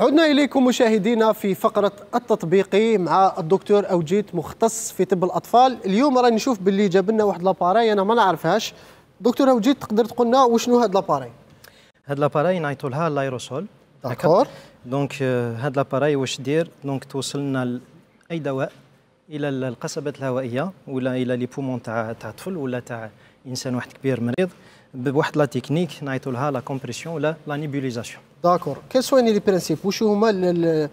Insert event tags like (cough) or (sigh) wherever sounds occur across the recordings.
عدنا إليكم مشاهدينا في فقرة التطبيقي مع الدكتور أوجيت مختص في طب الأطفال اليوم راني نشوف باللي جاب لنا واحد لاباراي أنا ما نعرفهاش دكتور أوجيت تقدر تقول لنا وشنو هاد لاباراي هاد لاباراي نعيطوا لها لايروسول داكور دونك آه، هاد لاباراي واش دير دونك توصلنا أي دواء إلى القصبة الهوائية ولا إلى لي بومون تاع تاع طفل ولا تاع إنسان واحد كبير مريض بواحد لا تكنيك نعيطوا لها لا كومبريسيون ولا لا نيبوليزاسيون داكور كاين سواني لي برانسيب وش هما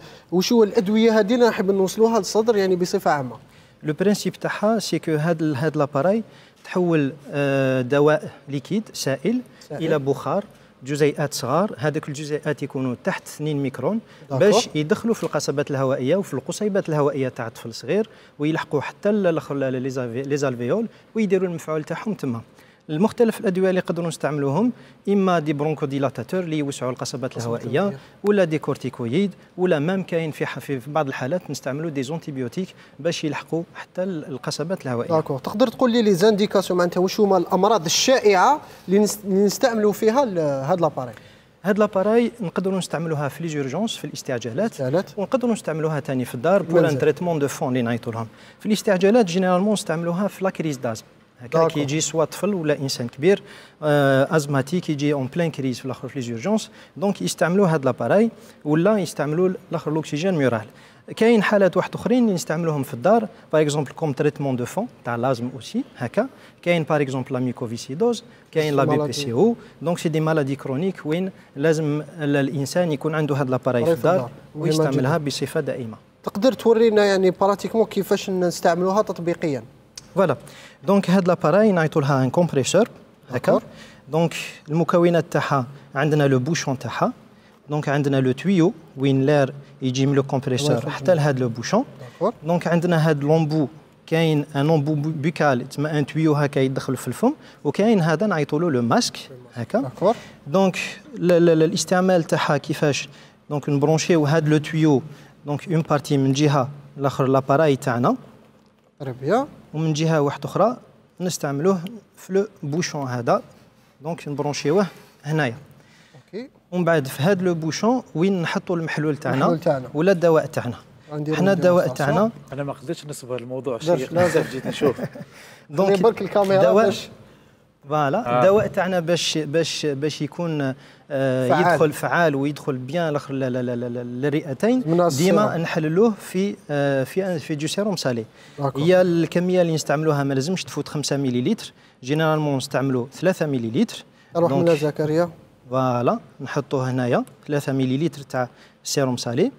هو الادويه هذه اللي نحب نوصلوها للصدر يعني بصفه عامه لو برانسيب تاعها سي كو هاد هاد لاباري تحول آه، دواء ليكيد سائل, سائل. الى بخار جزيئات صغار هذاك الجزيئات يكونوا تحت 2 ميكرون باش يدخلوا في القصبات الهوائيه وفي القصيبات الهوائيه تاع الطفل الصغير ويلحقوا حتى لي زالفيول ويديروا المفعول تاعهم تما المختلف الادويه اللي يقدروا نستعملوهم اما دي برونكوديلاتاتور اللي يوسعوا القصبات الهوائيه ولا دي كورتيكويد ولا مام كاين في في بعض الحالات نستعملوا دي زونتيبيوتيك باش يلحقوا حتى القصبات الهوائيه داكور تقدر تقول لي لي زانديكاسيون معناتها واش هما الامراض الشائعه اللي نستعملوا فيها هذا لاباري هاد لاباراي نقدروا نستعملوها في لي جورجونس في الاستعجالات ونقدروا نستعملوها ثاني في الدار بور ان تريتمون دو فون اللي نعيطوا في الاستعجالات جينيرالمون نستعملوها في لا كريز دازم هكا يجي سوا طفل ولا انسان كبير آه، ازماتيك يجي اون بلان كريز في الاخر في ليزورجونس دونك يستعملوا هذا لاباراي ولا يستعملوا الاخر الاكسجين ميورال كاين حالات واحد اخرين اللي نستعملوهم في الدار باغ اكزومبل كوم تريتمون دو فون تاع لازم اوسي هكا كاين باغ اكزومبل لا ميكوفيسيدوز كاين لا بي بي سي او دونك سي دي مالادي كرونيك وين لازم الانسان يكون عنده هذا لاباراي في الدار ويستعملها بصفه دائمه تقدر تورينا يعني براتيكمون كيفاش نستعملوها تطبيقيا فوالا دونك هاد لاباراي نعيطوا لها ان كومبريسور هكا دونك المكونات تاعها عندنا لو بوشون تاعها دونك عندنا لو تويو وين لير يجي من لو كومبريسور حتى لهاد لو بوشون دونك عندنا هاد لومبو كاين ان امبو بوكال تسمى ان تويو هكا يدخل في الفم وكاين هذا نعيطوا له لو ماسك هكا دونك الاستعمال تاعها كيفاش دونك نبرونشيو هاد لو تويو دونك اون بارتي من جهه الاخر لاباراي تاعنا ربيا ومن جهه واحده اخرى نستعملوه في لو بوشون هذا دونك نبرونشيوه هنايا اوكي ومن بعد في هذا لو بوشون وين نحطوا المحلول تاعنا ولا الدواء تاعنا حنا الدواء تاعنا انا ما قدرتش نصبر الموضوع شيء لازم (laughs) جيت نشوف دونك برك الكاميرا الدواء فوالا الدواء تاعنا باش باش باش يكون فعال. يدخل فعال ويدخل بيان الاخر للرئتين ديما نحللوه في في في جو سيروم سالي هي الكميه اللي نستعملوها ما لازمش تفوت 5 مليلتر جينيرالمون نستعملوا 3 مليلتر نروح من زكريا فوالا نحطوه هنايا 3 مليلتر تاع سيروم سالي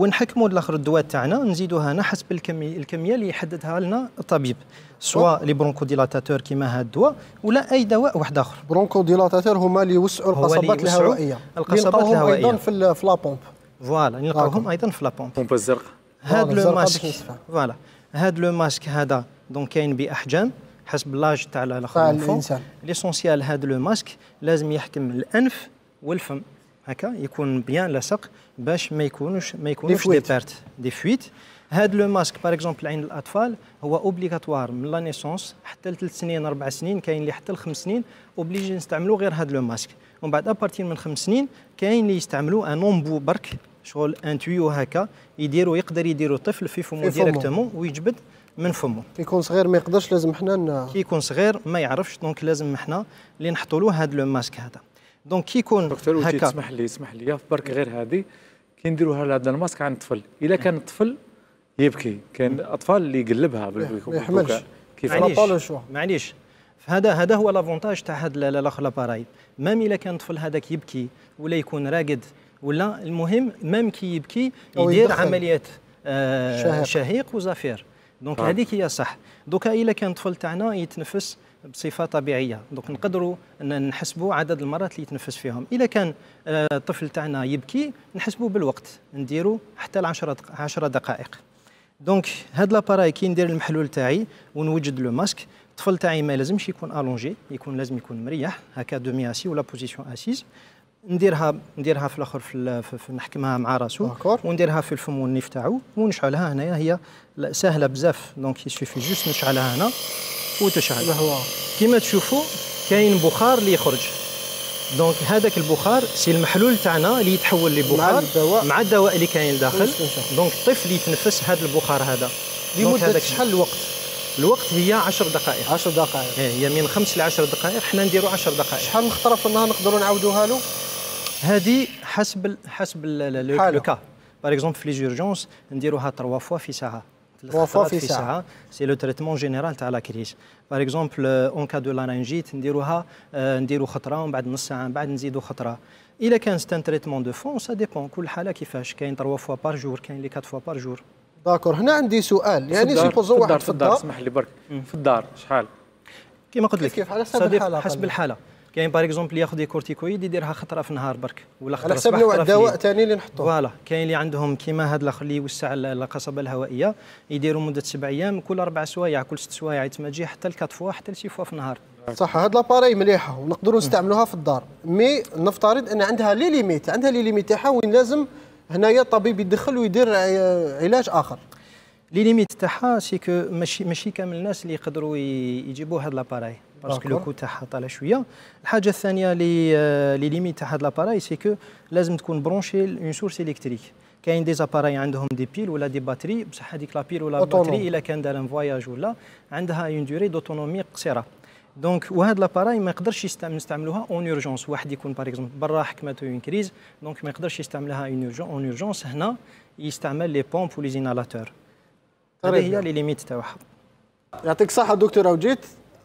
ونحكموا الاخر الدواء تاعنا نزيدوها هنا حسب الكميه الكميه اللي يحددها لنا الطبيب سواء لي ديلاتاتور كيما هذا الدواء ولا اي دواء واحد اخر برونكوديلاتاتور هما اللي يوسعوا القصبات الهوائيه القصبات الهوائيه ايضا في في لابومب فوالا نلقاوهم ايضا في لابومب بومب الزرق هذا لو ماسك فوالا هذا لو ماسك هذا دونك كاين باحجام حسب لاج تاع الاخر الانسان ليسونسيال هذا لو ماسك لازم يحكم الانف والفم هكا يكون بيان لاصق باش ما يكونوش ما يكونوش دي بارت دي فويت هاد لو ماسك باغ اكزومبل عين الاطفال هو اوبليغاتوار من لا نيسونس حتى لثلاث سنين اربع سنين كاين اللي حتى لخمس سنين اوبليجي نستعملوا غير هاد لو ماسك ومن بعد ابارتين من خمس سنين كاين اللي يستعملوا ان اومبو برك شغل ان تويو هكا يديروا يقدر يديروا الطفل في فمو ديريكتومون ويجبد من فمه كيكون صغير ما يقدرش لازم حنا كيكون صغير ما يعرفش دونك لازم حنا اللي نحطوا له هاد لو ماسك هذا دونك كي يكون دكتور هكا اسمح لي اسمح لي برك غير هذه كي نديروها لهذا الماسك عن الطفل اذا كان الطفل يبكي كان الاطفال اللي يقلبها بالبكاء ما كيف معليش معليش هذا هذا هو لافونتاج تاع هاد الاخر لاباراي مام الا كان الطفل هذاك يبكي ولا يكون راقد ولا المهم مام كي يبكي يدير عمليه آه شهيق وزفير دونك طيب. هذيك هي صح دوكا الا كان الطفل تاعنا يتنفس بصفه طبيعيه دونك نقدروا نحسبوا عدد المرات اللي يتنفس فيهم اذا كان آه، الطفل تاعنا يبكي نحسبوا بالوقت نديروا حتى ل 10 دقائق دونك هاد لاباراي كي ندير المحلول تاعي ونوجد لو ماسك الطفل تاعي ما لازمش يكون الونجي يكون لازم يكون مريح هكا دومي اسي ولا بوزيسيون اسيز نديرها نديرها في الاخر في, في نحكمها مع راسو ونديرها في الفم والنيف تاعو ونشعلها هنايا هي سهله بزاف دونك يسوفي جوست نشعلها هنا وتشعل كما تشوفوا كاين بخار اللي يخرج دونك هذاك البخار سي المحلول تاعنا اللي يتحول لبخار مع الدواء مع الدواء اللي كاين داخل دونك الطفل يتنفس هذا البخار هذا لمده شحال الوقت الوقت هي 10 دقائق 10 دقائق إيه، هي من 5 ل 10 دقائق حنا نديروا 10 دقائق شحال نخطر في النهار نقدروا نعاودوها له هذه حسب حسب لو كا باغ اكزومبل في لي جورجونس نديروها 3 فوا في ساعه في ساعه سي لو تريتمون جينيرال تاع لا باغ اكزومبل اون كا دو لانينجيت نديروها euh, نديرو خطره ومن بعد نص ساعه من بعد نزيدو خطره الا كان ستان تريتمون دو فون سا ديبون كل حاله كيفاش كاين 3 فوا بار جور كاين لي 4 فوا بار جور داكور هنا عندي سؤال يعني سيبوزو واحد في الدار اسمح لي برك في الدار شحال كيما قلت لك كيف على حسب الحاله حسب الحاله كاين باغ اكزومبل ياخذ دي كورتيكويد يديرها خطره في النهار برك ولا خطره على حسب نوع الدواء ثاني اللي نحطوه فوالا كاين اللي عندهم كيما هذا الاخر اللي يوسع القصبه الهوائيه يديروا مده سبع ايام كل اربع سوايع كل ست سوايع تما تجي حتى لكات فوا حتى لسي فوا في النهار صح هاد لاباري مليحه ونقدروا نستعملوها في الدار مي نفترض ان عندها لي ليميت عندها لي ليميت تاعها وين لازم هنايا الطبيب يدخل ويدير علاج اخر لي ليميت تاعها سي كو ماشي ماشي كامل الناس اللي يقدروا يجيبوا هاد لاباري باسكو لو كو تاعها طالع شويه الحاجه الثانيه لي لي ليميت تاع هاد لاباراي سي كو لازم تكون برونشي اون سورس الكتريك كاين دي زاباراي عندهم دي بيل ولا دي باتري بصح هذيك لا بيل ولا باتري الا كان دار ان فواياج ولا عندها اون ديوري دوتونومي قصيره دونك وهاد لاباراي ما يقدرش نستعملوها اون اورجونس واحد يكون باغ اكزومبل برا حكمته اون كريز دونك ما يقدرش يستعملها اون اورجونس هنا يستعمل لي بومب ولي زينالاتور هذه هي لي ليميت تاعها يعطيك الصحه دكتور اوجيت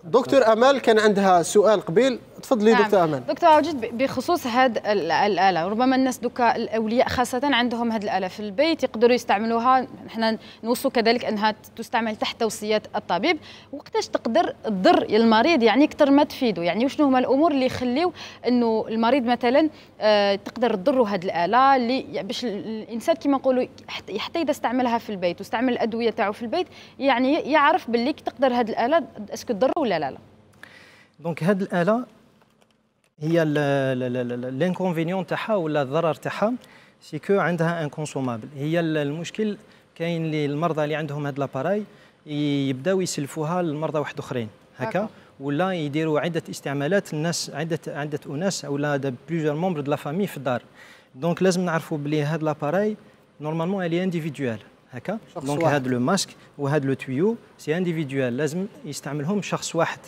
دكتور امال كان عندها سؤال قبيل تفضلي نعم. دكتور أمان دكتور عوجد بخصوص هذه الآلة ربما الناس دوكا الأولياء خاصة عندهم هذه الآلة في البيت يقدروا يستعملوها نحن نوصوا كذلك أنها تستعمل تحت توصيات الطبيب وقتاش تقدر تضر المريض يعني أكثر ما تفيده يعني وشنو هما الأمور اللي يخليو أنه المريض مثلا آه، تقدر تضروا هذه الآلة اللي باش الإنسان كما نقولوا حتى إذا استعملها في البيت واستعمل الأدوية تاعو في البيت يعني يعرف باللي تقدر هذه الآلة اسكو تضر ولا لا لا دونك هذه الآلة هي الانكونفينيون تاعها ولا الضرر تاعها سيكو عندها ان كونسومابل هي المشكل كاين اللي المرضى اللي عندهم هاد لاباراي يبداو يسلفوها لمرضى واحد اخرين هكا ولا يديروا عده استعمالات الناس عده عده اناس ولا بليزيور مومبر دو لا فامي في الدار دونك لازم نعرفوا بلي هاد لاباراي نورمالمون الي انديفيدوال هكا دونك هاد لو ماسك وهاد لو تويو سي انديفيدوال لازم يستعملهم شخص واحد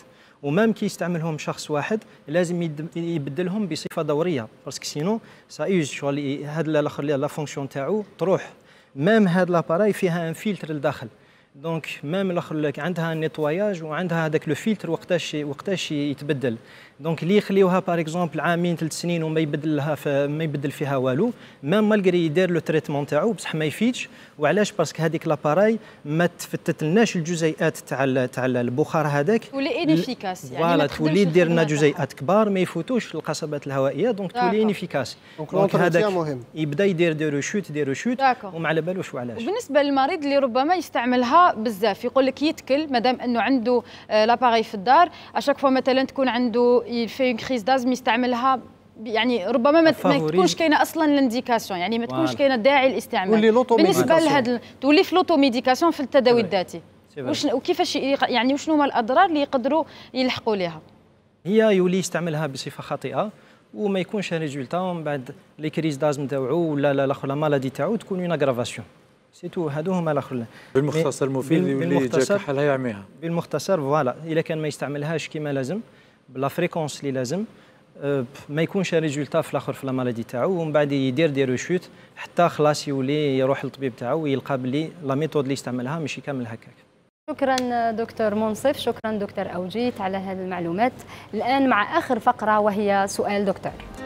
ومام كي يستعملهم شخص واحد لازم يبدلهم بصفه دوريه باسكو سينو سا ايوز شغل هاد الاخر لا فونكسيون تاعو تروح مام هاد لاباراي فيها ان فيلتر لداخل دونك ميم الاخر عندها نيتواياج وعندها هذاك لو فيلتر وقتاش وقتاش يتبدل دونك اللي يخليوها باغ اكزومبل عامين ثلاث سنين وما يبدلها ما يبدل فيها والو ميم مالغري يدير لو تريتمون تاعو بصح ما يفيدش وعلاش باسكو هذيك لاباراي ما تفتتلناش الجزيئات تاع تاع البخار هذاك ولي انيفيكاس يعني فوالا تولي دير لنا جزيئات كبار ما يفوتوش القصبات الهوائيه دونك تولي انيفيكاس دونك هذاك يبدا يدير دي روشوت دي روشوت وما على بالوش وعلاش بالنسبه للمريض اللي ربما يستعملها بزاف يقول لك يتكل مادام انه عنده آه، لاباري في الدار اشاك فوا مثلا تكون عنده يفي كريز دازم يستعملها يعني ربما ما تكونش كاينه اصلا لانديكاسيون يعني ما تكونش كاينه داعي الاستعمال بالنسبه لهذا تولي في لوتو ميديكاسيون في التداوي الذاتي وش وكيفاش يعني وشنو هما الاضرار اللي يقدروا يلحقوا لها هي يولي يستعملها بصفه خاطئه وما يكونش ريزولتا ومن بعد لي كريز داز نتاعو ولا لا لا مالادي تاعو تكون اون اغرافاسيون سيتو هادو هما الاخرين بالمختصر المفيد اللي جاك حالها يعميها بالمختصر فوالا الا كان ما يستعملهاش كما لازم بلا فريكونس اللي لازم أه، ما يكونش ريزولتا في الاخر في لا مالادي تاعو ومن بعد يدير دي روشوت حتى خلاص يولي يروح للطبيب تاعو ويلقى بلي لا ميثود اللي يستعملها ماشي كامل هكاك شكرا دكتور منصف شكرا دكتور اوجيت على هذه المعلومات الان مع اخر فقره وهي سؤال دكتور